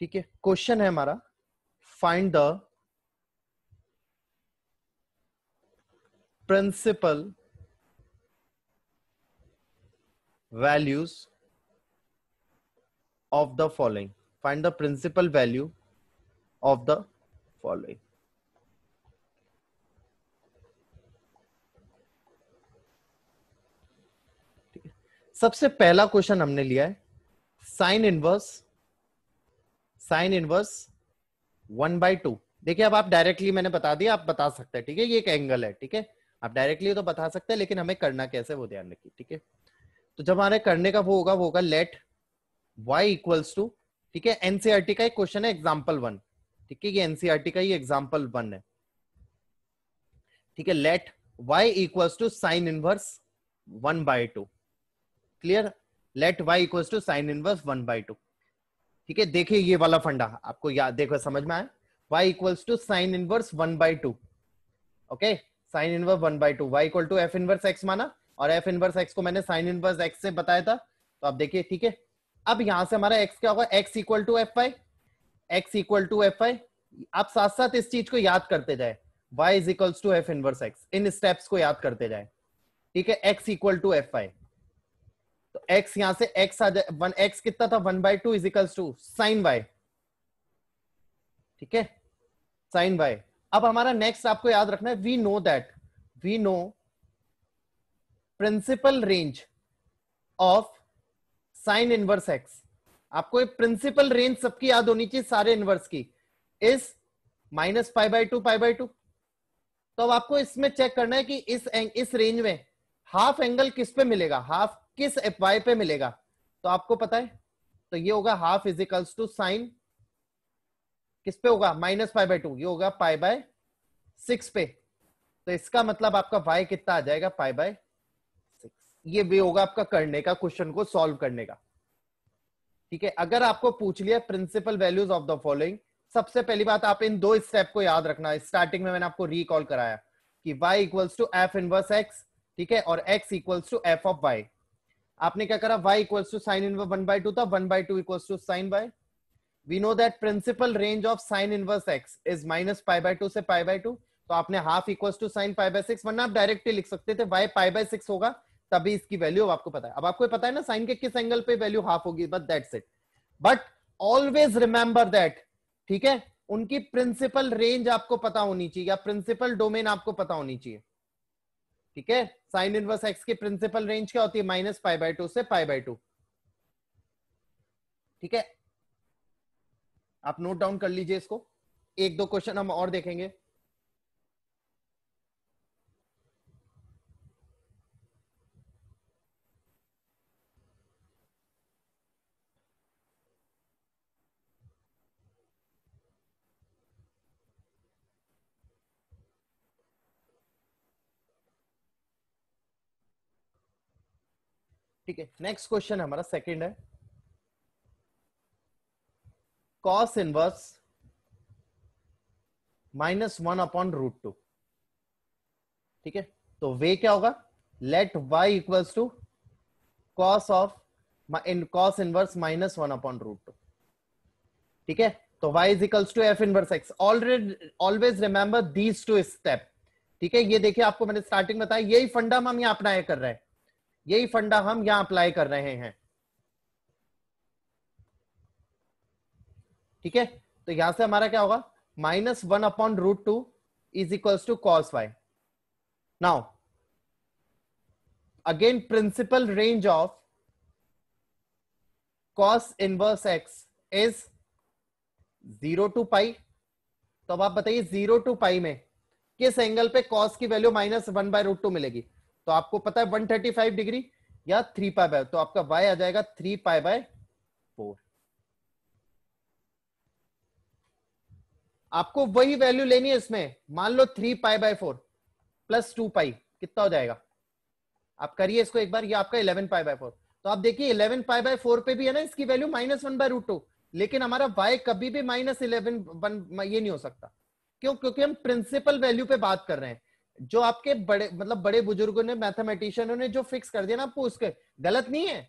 ठीक है क्वेश्चन है हमारा find the principal values of the following find the principal value of the following सबसे पहला क्वेश्चन हमने लिया है sine inverse sine inverse one by two देखिए अब आप डायरेक्टली मैंने बता दिया आप बता सकते हैं ठीक है ये एक एंगल है ठीक है आप डायरेक्टली तो बता सकते हैं लेकिन हमें करना कैसे वो ध्यान रखिए ठीक है तो जब हमारे करने का वो होगा वो होगा लेट वाई इक्वल्स टू ठीक है एनसीआरटी e का एक क्वेश्चन है एग्जाम्पल वन ठीक है ये एनसीआरटी e का ही एग्जाम्पल वन है ठीक है let y equals to sine inverse one by two clear let y equals to sine inverse one by two ठीक है देखिए ये वाला फंडा आपको याद देखो समझ में आया y equals to sine inverse one by two okay sine inverse one by two y equal to f inverse x माना और एफ इनवर्स एक्स को मैंने साइन इनवर्स एक्स से बताया था तो आप देखिए ठीक है अब यहां से हमारा एक्स क्या होगा x equal to f y x equal to f y आप साथ साथ इस चीज को याद करते जाए y is equals to f inverse x इन स्टेप्स को याद करते जाए ठीक है x equal to f y तो x यहां से x आ जाए वन कितना था one by two equals to sine y ठीक है साइन वाई अब हमारा नेक्स्ट आपको याद रखना है we know that we know principal range of sine inverse x आपको प्रिंसिपल रेंज सबकी याद होनी चाहिए सारे इनवर्स की इस minus five by two five by two तो अब आपको इसमें चेक करना है कि इस इस रेंज में हाफ एंगल किस पे मिलेगा हाफ किस एफ वाई पे मिलेगा तो आपको पता है तो ये होगा हाफ इजिकल्स टू साइन किस पे होगा माइनस फाइव बाई टू ये होगा पाई बाय सिक्स पे तो इसका मतलब आपका वाई कितना आ जाएगा पाई बाय सिक्स ये भी होगा आपका करने का क्वेश्चन को सॉल्व करने का ठीक है अगर आपको पूछ लिया principal values of the following सबसे पहली बात आप इन दो स्टेप को याद रखना स्टार्टिंग में मैंने आपको रिकॉल कराया कि y equals to f inverse x ठीक है और x equals to f of y आपने क्या करा y equal to sine inverse one by two था one by two equal to sine y we know that principal range of sine inverse x is minus pi by two से pi by two तो आपने half equals to sine pi by six वरना आप directly लिख सकते थे y pi by six होगा तभी इसकी वैल्यू आपको पता है अब आपको पता है ना साइन के किस एंगल पे वैल्यू हाफ होगी but that's it but always remember that ठीक है उनकी प्रिंसिपल रेंज आपको पता होनी चाहिए या प्रिंसिपल डोमेन आपको पता होनी चाहिए ठीक है साइन इनवर्स एक्स की प्रिंसिपल रेंज क्या होती है माइनस फाइव बाई टू से फाइव बाई टू ठीक है आप नोट डाउन कर लीजिए इसको एक दो क्वेश्चन हम और देखेंगे ठीक है नेक्स्ट क्वेश्चन हमारा सेकंड है cos inverse minus one upon root two ठीक है तो वे क्या होगा let y equals to cos of in cos inverse minus one upon root two ठीक है तो y is equals to f inverse x already always remember these two step ठीक है ये देखिए आपको मैंने स्टार्टिंग बताया यही फंडा हम यहां अपनाया कर रहे हैं यही फंडा हम यहां अप्लाई कर रहे हैं ठीक है तो यहां से हमारा क्या होगा minus one upon root two is equals to cos y now again principal range of cos inverse x is zero to pi तो अब आप बताइए जीरो टू पाई में किस एंगल पे कॉस की value minus one by root two मिलेगी तो आपको पता है 135 डिग्री या थ्री पाई बाय तो आपका वाई आ जाएगा थ्री पाई बाय फोर आपको वही वैल्यू लेनी है इसमें मान लो three pi by four plus two pi कितना हो जाएगा आप करिए इसको एक बार ये आपका इलेवन पाई बाय फोर तो आप देखिए इलेवन पाई बाय फोर पे भी है ना इसकी value minus one by root two लेकिन हमारा वाई कभी भी माइनस इलेवन वन ये नहीं हो सकता क्यों क्योंकि हम प्रिंसिपल वैल्यू पे बात कर रहे हैं जो आपके बड़े मतलब बड़े बुजुर्गों ने मैथमेटिशियनों ने जो फिक्स कर दिया ना आपको उसके गलत नहीं है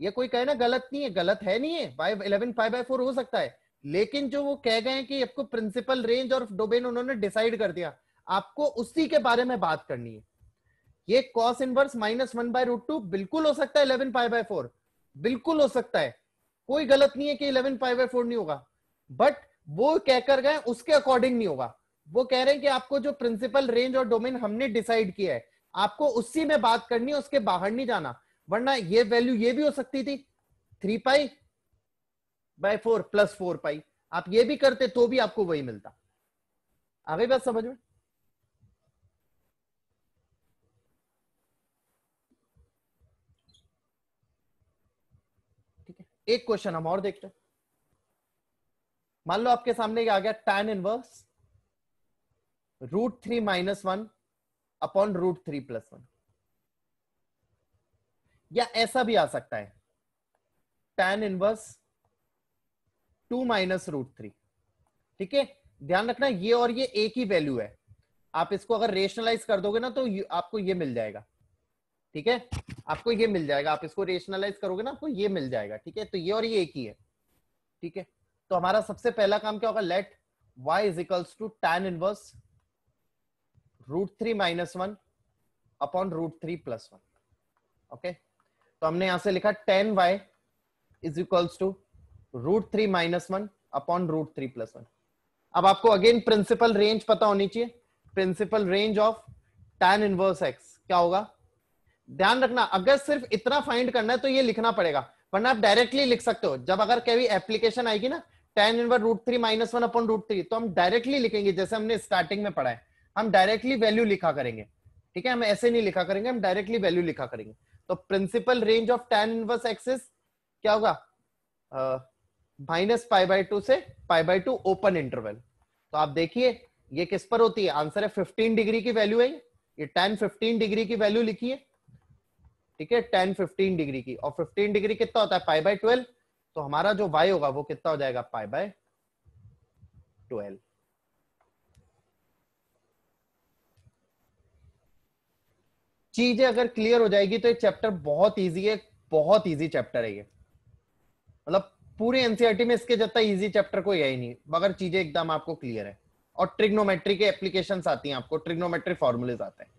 ये कोई कहे ना गलत नहीं है गलत है नहीं है five eleven five by four हो सकता है लेकिन जो वो कह गए कि आपको प्रिंसिपल रेंज और डोमेन उन्होंने डिसाइड कर दिया आपको उसी के बारे में बात करनी है ये cos inverse minus one by root two बिल्कुल हो सकता है इलेवन फाइव बाई फोर बिल्कुल हो सकता है कोई गलत नहीं है कि इलेवन फाइव बाय फोर नहीं होगा बट वो कहकर गए उसके अकॉर्डिंग नहीं होगा वो कह रहे हैं कि आपको जो प्रिंसिपल रेंज और डोमेन हमने डिसाइड किया है आपको उसी में बात करनी है उसके बाहर नहीं जाना वरना ये वैल्यू ये भी हो सकती थी three pi by four plus four pi आप ये भी करते तो भी आपको वही मिलता आगे बात समझ में ठीक है एक क्वेश्चन हम और देखते हैं मान लो आपके सामने आ गया tan inverse root three minus one upon root three plus one या ऐसा भी आ सकता है tan inverse two minus root three ठीक है ध्यान रखना ये और ये एक ही वैल्यू है आप इसको अगर रेशनलाइज कर दोगे ना तो आपको ये मिल जाएगा ठीक है आपको ये मिल जाएगा आप इसको रेशनलाइज करोगे ना आपको ये मिल जाएगा ठीक है तो ये और ये एक ही है ठीक है तो हमारा सबसे पहला काम क्या होगा let y is equals to tan inverse root three minus one upon root three plus one okay तो हमने यहां से लिखा tan y is equals to root three minus one upon root three plus one अब आपको again principal range पता होनी चाहिए principal range of tan inverse x क्या होगा ध्यान रखना अगर सिर्फ इतना फाइंड करना है तो ये लिखना पड़ेगा वरना आप डायरेक्टली लिख सकते हो जब अगर कभी एप्लीकेशन आएगी ना tan inverse root three minus one upon root three तो हम डायरेक्टली लिखेंगे जैसे हमने स्टार्टिंग में पढ़ा है हम डायरेक्टली वैल्यू लिखा करेंगे ठीक है हम ऐसे नहीं लिखा करेंगे हम डायरेक्टली वैल्यू लिखा करेंगे तो principal range of tan inverse x is क्या होगा माइनस पाई बाई टू से pi by two open interval तो आप देखिए ये किस पर होती है आंसर है फिफ्टीन डिग्री की वैल्यू है ये टेन फिफ्टीन डिग्री की वैल्यू लिखी है ठीक है टेन फिफ्टीन डिग्री की और फिफ्टीन डिग्री कितना होता है पाई बाय ट्वेल्व तो हमारा जो वाई होगा वो कितना हो जाएगा पाई बाय ट्वेल्व चीजें अगर क्लियर हो जाएगी तो ये चैप्टर बहुत ईजी है बहुत ईजी चैप्टर है ये मतलब पूरे एनसीआरटी e में इसके जितना इजी चैप्टर कोई है ही नहीं मगर चीजें एकदम आपको क्लियर है और ट्रिग्नोमेट्री के एप्लीकेशन आती हैं आपको ट्रिग्नोमेट्री फॉर्मुलेज आते हैं